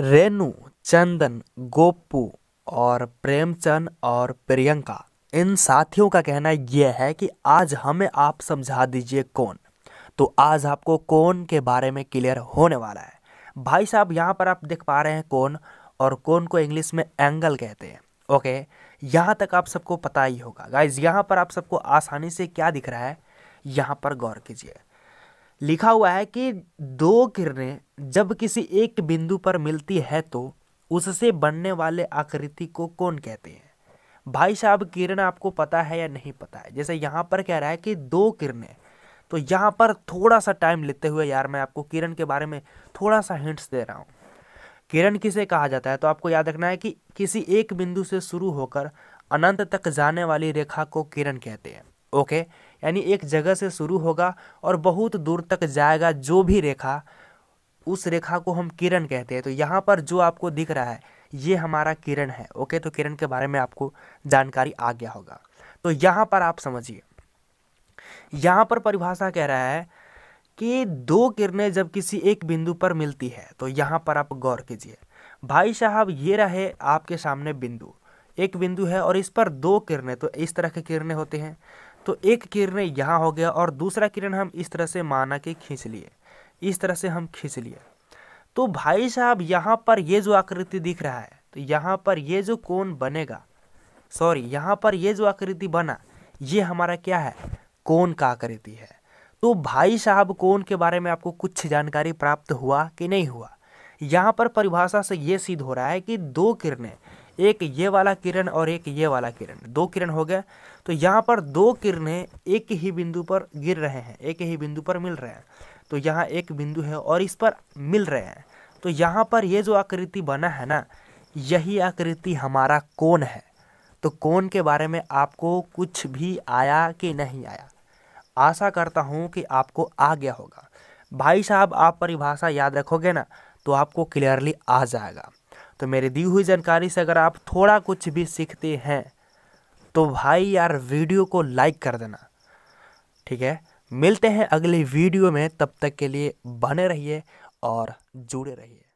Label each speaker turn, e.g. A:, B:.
A: रेनू चंदन गोपू और प्रेमचंद और प्रियंका इन साथियों का कहना यह है कि आज हमें आप समझा दीजिए कौन तो आज आपको कौन के बारे में क्लियर होने वाला है भाई साहब यहाँ पर आप देख पा रहे हैं कौन और कौन को इंग्लिश में एंगल कहते हैं ओके यहाँ तक आप सबको पता ही होगा गाइज यहाँ पर आप सबको आसानी से क्या दिख रहा है यहाँ पर गौर कीजिए लिखा हुआ है कि दो किरणें जब किसी एक बिंदु पर मिलती है तो उससे बनने वाले आकृति को कौन कहते हैं भाई साहब किरण आपको पता है या नहीं पता है जैसे यहाँ पर कह रहा है कि दो किरणें तो यहाँ पर थोड़ा सा टाइम लेते हुए यार मैं आपको किरण के बारे में थोड़ा सा हिंट्स दे रहा हूँ किरण किसे कहा जाता है तो आपको याद रखना है कि किसी एक बिंदु से शुरू होकर अनंत तक जाने वाली रेखा को किरण कहते हैं ओके यानी एक जगह से शुरू होगा और बहुत दूर तक जाएगा जो भी रेखा उस रेखा को हम किरण कहते हैं तो यहाँ पर जो आपको दिख रहा है ये हमारा किरण है ओके तो किरण के बारे में आपको जानकारी आ गया होगा तो यहाँ पर आप समझिए यहाँ पर परिभाषा कह रहा है कि दो किरणें जब किसी एक बिंदु पर मिलती है तो यहाँ पर आप गौर कीजिए भाई साहब ये रहे आपके सामने बिंदु एक बिंदु है और इस पर दो किरणें तो इस तरह के किरणें होते हैं तो एक किरण यहाँ हो गया और दूसरा किरण हम इस तरह से माना के खींच लिए इस तरह से हम खींच लिए तो भाई साहब यहाँ पर ये जो आकृति दिख रहा है तो यहाँ पर ये जो कोण बनेगा सॉरी यहाँ पर ये जो आकृति बना ये हमारा क्या है कोण का आकृति है तो भाई साहब कोण के बारे में आपको कुछ जानकारी प्राप्त हुआ कि नहीं हुआ यहाँ पर परिभाषा से ये सिद्ध हो रहा है कि दो किरणें एक ये वाला किरण और एक ये वाला किरण दो किरण हो गया तो यहाँ पर दो किरणें एक ही बिंदु पर गिर रहे हैं एक ही बिंदु पर मिल रहे हैं तो यहाँ एक बिंदु है और इस पर मिल रहे हैं तो यहाँ पर ये जो आकृति बना है ना यही आकृति हमारा कौन है तो कौन के बारे में आपको कुछ भी आया कि नहीं आया आशा करता हूँ कि आपको आ गया होगा भाई साहब आप परिभाषा याद रखोगे ना तो आपको क्लियरली आ जाएगा तो मेरी दी हुई जानकारी से अगर आप थोड़ा कुछ भी सीखते हैं तो भाई यार वीडियो को लाइक कर देना ठीक है मिलते हैं अगले वीडियो में तब तक के लिए बने रहिए और जुड़े रहिए